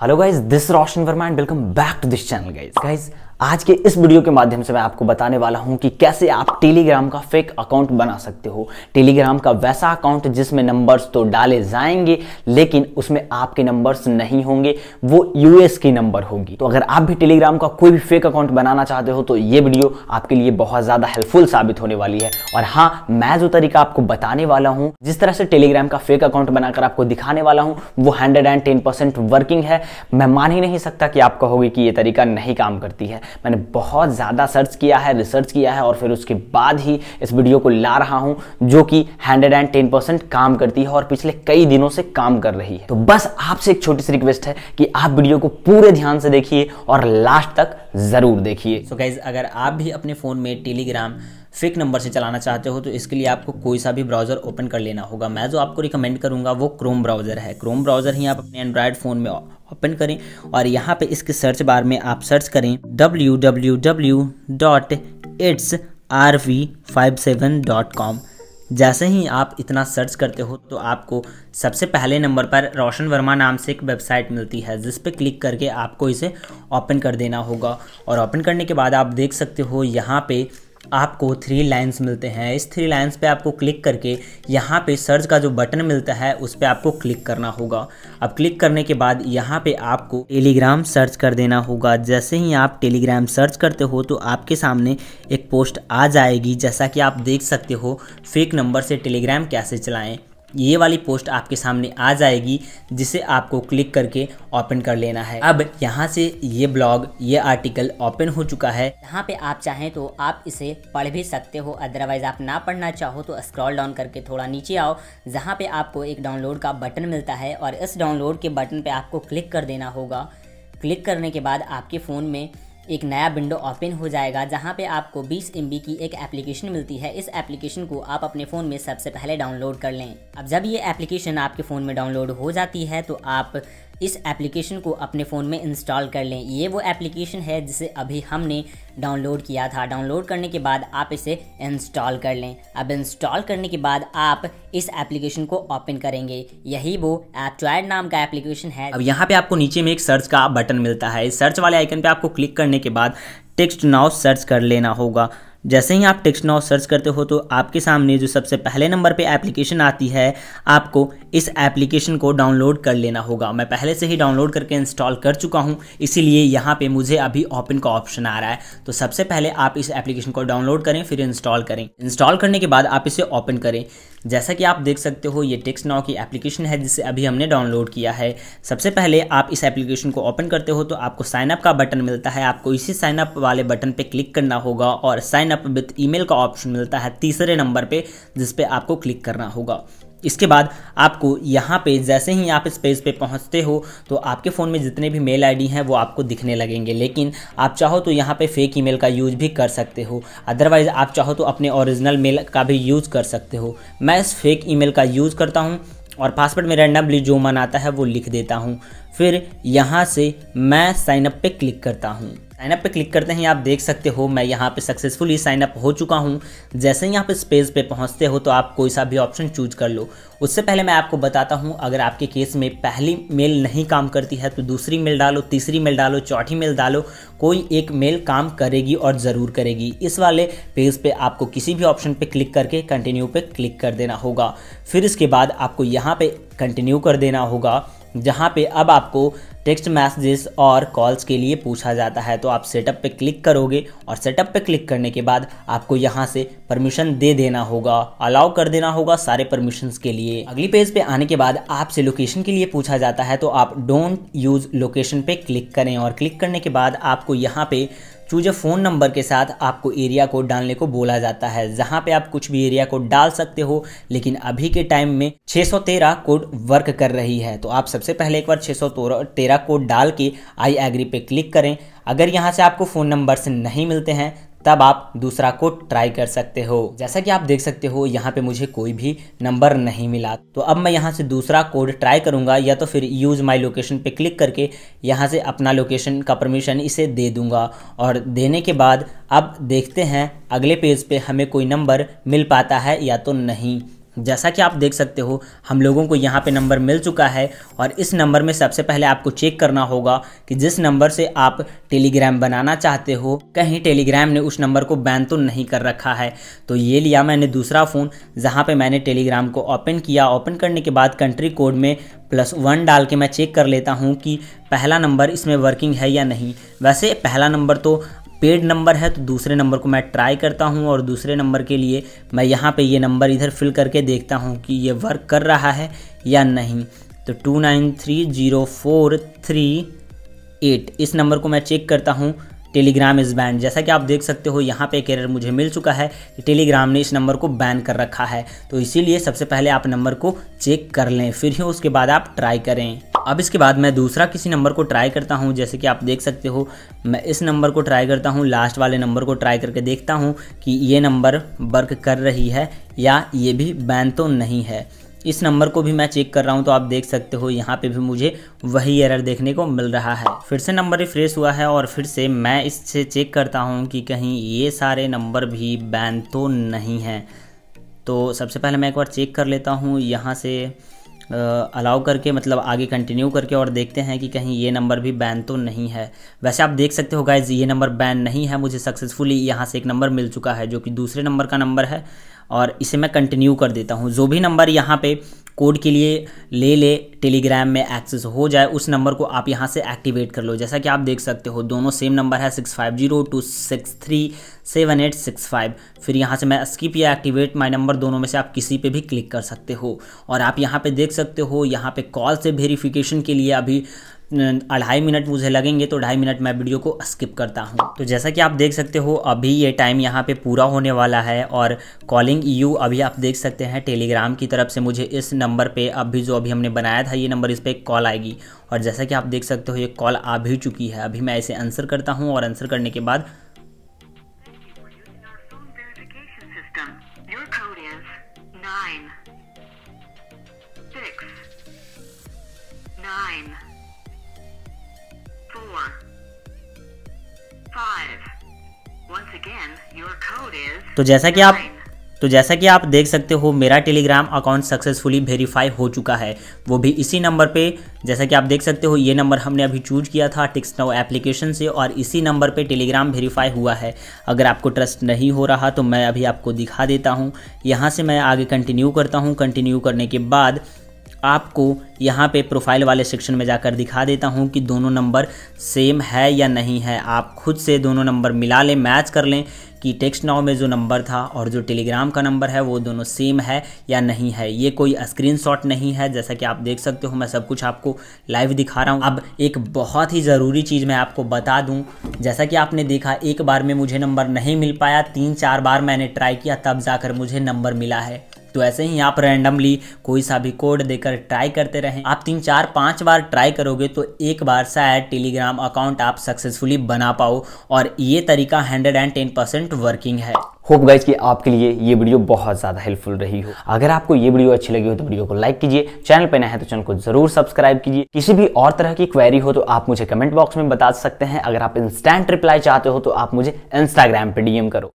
hello guys this is roshan verma and welcome back to this channel guys guys आज के इस video के माध्यम से मैं आपको बताने वाला हूं कि कैसे आप टेलीग्राम का फेक अकाउंट बना सकते हो टेलीग्राम का वैसा अकाउंट जिसमें नंबर्स तो डाले जाएंगे लेकिन उसमें आपके नंबर्स नहीं होंगे वो यूएस की नंबर होगी तो अगर आप भी टेलीग्राम का कोई भी फेक अकाउंट बनाना चाहते हो तो ये वीडियो आपके लिए बहुत ज़्यादा हेल्पफुल साबित होने वाली है और हाँ मैं जो तरीका आपको बताने वाला हूँ जिस तरह से टेलीग्राम का फेक अकाउंट बनाकर आपको दिखाने वाला हूँ वो हंड्रेड वर्किंग है मैं मान ही नहीं सकता कि आप कहोगे कि ये तरीका नहीं काम करती है मैंने बहुत ज़्यादा सर्च किया है रिसर्च किया है और फिर उसके बाद ही इस वीडियो को ला रहा हूँ जो कि हंड्रेड एंड टेन परसेंट काम करती है और पिछले कई दिनों से काम कर रही है तो बस आपसे एक छोटी सी रिक्वेस्ट है कि आप वीडियो को पूरे ध्यान से देखिए और लास्ट तक ज़रूर देखिए सो गाइज अगर आप भी अपने फ़ोन में टेलीग्राम फेक नंबर से चलाना चाहते हो तो इसके लिए आपको कोई सा भी ब्राउज़र ओपन कर लेना होगा मैं जो आपको रिकमेंड करूँगा वो क्रोम ब्राउज़र है क्रोम ब्राउज़र ही आप अपने एंड्रॉयड फ़ोन में ओपन करें और यहाँ पे इसके सर्च बार में आप सर्च करें W W W dot its R V five seven dot com जैसे ही आप इतना सर्च करते हो तो आपको सबसे पहले नंबर पर रोशन वर्मा नाम से एक वेबसाइट मिलती है जिस पर क्लिक करके आपको इसे ओपन कर देना होगा और ओपन करने के बाद आप देख सकते हो यहाँ पे आपको थ्री लाइन्स मिलते हैं इस थ्री लाइन्स पे आपको क्लिक करके यहाँ पे सर्च का जो बटन मिलता है उस पर आपको क्लिक करना होगा अब क्लिक करने के बाद यहाँ पे आपको टेलीग्राम सर्च कर देना होगा जैसे ही आप टेलीग्राम सर्च करते हो तो आपके सामने एक पोस्ट आ जाएगी जैसा कि आप देख सकते हो फेक नंबर से टेलीग्राम कैसे चलाएँ ये वाली पोस्ट आपके सामने आ जाएगी जिसे आपको क्लिक करके ओपन कर लेना है अब यहाँ से ये ब्लॉग ये आर्टिकल ओपन हो चुका है यहाँ पे आप चाहें तो आप इसे पढ़ भी सकते हो अदरवाइज आप ना पढ़ना चाहो तो स्क्रॉल डाउन करके थोड़ा नीचे आओ जहाँ पे आपको एक डाउनलोड का बटन मिलता है और इस डाउनलोड के बटन पर आपको क्लिक कर देना होगा क्लिक करने के बाद आपके फ़ोन में एक नया विंडो ओपन हो जाएगा जहां पे आपको 20 एम की एक एप्लीकेशन मिलती है इस एप्लीकेशन को आप अपने फ़ोन में सबसे पहले डाउनलोड कर लें अब जब ये एप्लीकेशन आपके फ़ोन में डाउनलोड हो जाती है तो आप इस एप्लीकेशन को अपने फ़ोन में इंस्टॉल कर लें ये वो एप्लीकेशन है जिसे अभी हमने डाउनलोड किया था डाउनलोड करने के बाद आप इसे इंस्टॉल कर लें अब इंस्टॉल करने के बाद आप इस एप्लीकेशन को ओपन करेंगे यही वो एप्टॉयड नाम का एप्लीकेशन है अब यहाँ पे आपको नीचे में एक सर्च का बटन मिलता है इस सर्च वाले आइकन पे आपको क्लिक करने के बाद टेक्स्ट नाउ सर्च कर लेना होगा जैसे ही आप टेक्स्ट नाउ सर्च करते हो तो आपके सामने जो सबसे पहले नंबर पे एप्लीकेशन आती है आपको इस एप्लीकेशन को डाउनलोड कर लेना होगा मैं पहले से ही डाउनलोड करके इंस्टॉल कर चुका हूँ इसीलिए यहाँ पे मुझे अभी ओपन का ऑप्शन आ रहा है तो सबसे पहले आप इस एप्लीकेशन को डाउनलोड करें फिर इंस्टॉल करें इंस्टॉल करने के बाद आप इसे ओपन करें जैसा कि आप देख सकते हो ये टेक्स नाउ की एप्लीकेशन है जिसे अभी हमने डाउनलोड किया है सबसे पहले आप इस एप्लीकेशन को ओपन करते हो तो आपको साइनअप का बटन मिलता है आपको इसी साइनअप वाले बटन पर क्लिक करना होगा और sign sign up with email का ऑप्शन मिलता है तीसरे नंबर पे जिस पे आपको क्लिक करना होगा इसके बाद आपको यहाँ पे जैसे ही आप इस पेज पे पहुँचते हो तो आपके फ़ोन में जितने भी मेल आईडी हैं वो आपको दिखने लगेंगे लेकिन आप चाहो तो यहाँ पे फेक ईमेल का यूज़ भी कर सकते हो अदरवाइज़ आप चाहो तो अपने ओरिजिनल मेल का भी यूज़ कर सकते हो मैं इस फेक ईमेल का यूज़ करता हूँ और पासवर्ड में रैंडमली जो मन आता है वो लिख देता हूँ फिर यहाँ से मैं साइनअप पे क्लिक करता हूँ साइनअप पे क्लिक करते हैं आप देख सकते हो मैं यहाँ पे सक्सेसफुली साइनअप हो चुका हूँ जैसे ही यहाँ पे स्पेस पे पहुँचते हो तो आप कोई सा भी ऑप्शन चूज कर लो उससे पहले मैं आपको बताता हूँ अगर आपके केस में पहली मेल नहीं काम करती है तो दूसरी मेल डालो तीसरी मेल डालो चौथी मेल डालो कोई एक मेल काम करेगी और ज़रूर करेगी इस वाले पेज पे आपको किसी भी ऑप्शन पर क्लिक करके कंटिन्यू पर क्लिक कर देना होगा फिर इसके बाद आपको यहाँ पर कंटिन्यू कर देना होगा जहाँ पे अब आपको टेक्स्ट मैसेजेस और कॉल्स के लिए पूछा जाता है तो आप सेटअप पे क्लिक करोगे और सेटअप पे क्लिक करने के बाद आपको यहाँ से परमिशन दे देना होगा अलाउ कर देना होगा सारे परमिशंस के लिए अगली पेज पे आने के बाद आपसे लोकेशन के लिए पूछा जाता है तो आप डोंट यूज़ लोकेशन पे क्लिक करें और क्लिक करने के बाद आपको यहाँ पे चूज ए फ़ोन नंबर के साथ आपको एरिया कोड डालने को बोला जाता है जहाँ पे आप कुछ भी एरिया कोड डाल सकते हो लेकिन अभी के टाइम में 613 कोड वर्क कर रही है तो आप सबसे पहले एक बार 613 कोड डाल के आई एग्री पे क्लिक करें अगर यहाँ से आपको फ़ोन नंबर्स नहीं मिलते हैं तब आप दूसरा कोड ट्राई कर सकते हो जैसा कि आप देख सकते हो यहाँ पे मुझे कोई भी नंबर नहीं मिला तो अब मैं यहाँ से दूसरा कोड ट्राई करूँगा या तो फिर यूज़ माई लोकेशन पे क्लिक करके यहाँ से अपना लोकेशन का परमिशन इसे दे दूँगा और देने के बाद अब देखते हैं अगले पेज पे हमें कोई नंबर मिल पाता है या तो नहीं जैसा कि आप देख सकते हो हम लोगों को यहाँ पे नंबर मिल चुका है और इस नंबर में सबसे पहले आपको चेक करना होगा कि जिस नंबर से आप टेलीग्राम बनाना चाहते हो कहीं टेलीग्राम ने उस नंबर को बैन तो नहीं कर रखा है तो ये लिया मैंने दूसरा फ़ोन जहाँ पे मैंने टेलीग्राम को ओपन किया ओपन करने के बाद कंट्री कोड में प्लस वन डाल के मैं चेक कर लेता हूँ कि पहला नंबर इसमें वर्किंग है या नहीं वैसे पहला नंबर तो पेड नंबर है तो दूसरे नंबर को मैं ट्राई करता हूँ और दूसरे नंबर के लिए मैं यहाँ पे ये नंबर इधर फिल करके देखता हूँ कि ये वर्क कर रहा है या नहीं तो two nine three zero four three eight इस नंबर को मैं चेक करता हूँ टेलीग्राम इज़ बैंड जैसा कि आप देख सकते हो यहाँ पे एरर मुझे मिल चुका है कि टेलीग्राम ने इस नंबर को बैन कर रखा है तो इसीलिए सबसे पहले आप नंबर को चेक कर लें फिर ही उसके बाद आप ट्राई करें अब इसके बाद मैं दूसरा किसी नंबर को ट्राई करता हूँ जैसे कि आप देख सकते हो मैं इस नंबर को ट्राई करता हूँ लास्ट वाले नंबर को ट्राई करके देखता हूँ कि ये नंबर वर्क कर रही है या ये भी बैन तो नहीं है इस नंबर को भी मैं चेक कर रहा हूँ तो आप देख सकते हो यहाँ पे भी मुझे वही एरर देखने को मिल रहा है फिर से नंबर रिफ्रेश हुआ है और फिर से मैं इससे चेक करता हूँ कि कहीं ये सारे नंबर भी बैन तो नहीं हैं तो सबसे पहले मैं एक बार चेक कर लेता हूँ यहाँ से अलाउ करके मतलब आगे कंटिन्यू करके और देखते हैं कि कहीं ये नंबर भी बैन तो नहीं है वैसे आप देख सकते हो गाइज ये नंबर बैन नहीं है मुझे सक्सेसफुली यहाँ से एक नंबर मिल चुका है जो कि दूसरे नंबर का नंबर है और इसे मैं कंटिन्यू कर देता हूँ जो भी नंबर यहाँ पर कोड के लिए ले ले टेलीग्राम में एक्सेस हो जाए उस नंबर को आप यहाँ से एक्टिवेट कर लो जैसा कि आप देख सकते हो दोनों सेम नंबर है six five zero two six three seven eight six five फिर यहाँ से मैं स्किप या एक्टिवेट माई नंबर दोनों में से आप किसी पे भी क्लिक कर सकते हो और आप यहाँ पे देख सकते हो यहाँ पे कॉल से वेरीफिकेशन के लिए अभी अढ़ाई मिनट मुझे लगेंगे तो ढाई मिनट मैं वीडियो को स्किप करता हूँ तो जैसा कि आप देख सकते हो अभी ये टाइम यहाँ पे पूरा होने वाला है और कॉलिंग यू अभी आप देख सकते हैं टेलीग्राम की तरफ से मुझे इस नंबर पे अभी जो अभी हमने बनाया था ये नंबर इस पर कॉल आएगी और जैसा कि आप देख सकते हो ये कॉल आ भी चुकी है अभी मैं इसे आंसर करता हूँ और आंसर करने के बाद four, five. Once again, your code is तो जैसा कि आप तो जैसा कि आप देख सकते हो मेरा टेलीग्राम अकाउंट सक्सेसफुली वेरीफाई हो चुका है वो भी इसी नंबर पे जैसा कि आप देख सकते हो ये नंबर हमने अभी चूज किया था टिक्स नाउ एप्लीकेशन से और इसी नंबर पे टेलीग्राम वेरीफाई हुआ है अगर आपको ट्रस्ट नहीं हो रहा तो मैं अभी आपको दिखा देता हूँ यहाँ से मैं आगे कंटिन्यू करता हूँ कंटिन्यू करने के बाद आपको यहाँ पे प्रोफाइल वाले सेक्शन में जाकर दिखा देता हूँ कि दोनों नंबर सेम है या नहीं है आप खुद से दोनों नंबर मिला लें मैच कर लें कि टेक्स्ट नाव में जो नंबर था और जो टेलीग्राम का नंबर है वो दोनों सेम है या नहीं है ये कोई स्क्रीन नहीं है जैसा कि आप देख सकते हो मैं सब कुछ आपको लाइव दिखा रहा हूँ अब एक बहुत ही ज़रूरी चीज़ मैं आपको बता दूँ जैसा कि आपने देखा एक बार में मुझे नंबर नहीं मिल पाया तीन चार बार मैंने ट्राई किया तब जाकर मुझे नंबर मिला है तो ऐसे ही आप रैंडमली कोई सा भी कोड देकर ट्राई करते रहें आप तीन चार पाँच बार ट्राई करोगे तो एक बार शायद टेलीग्राम अकाउंट आप सक्सेसफुली बना पाओ और ये तरीका hundred and ten percent working है होप गाइज कि आपके लिए ये वीडियो बहुत ज़्यादा हेल्पफुल रही हो अगर आपको ये वीडियो अच्छी लगी हो तो वीडियो को लाइक कीजिए चैनल पर नया है तो चैनल को जरूर सब्सक्राइब कीजिए किसी भी और तरह की क्वेरी हो तो आप मुझे कमेंट बॉक्स में बता सकते हैं अगर आप इंस्टेंट रिप्लाई चाहते हो तो आप मुझे इंस्टाग्राम पर डीएम करो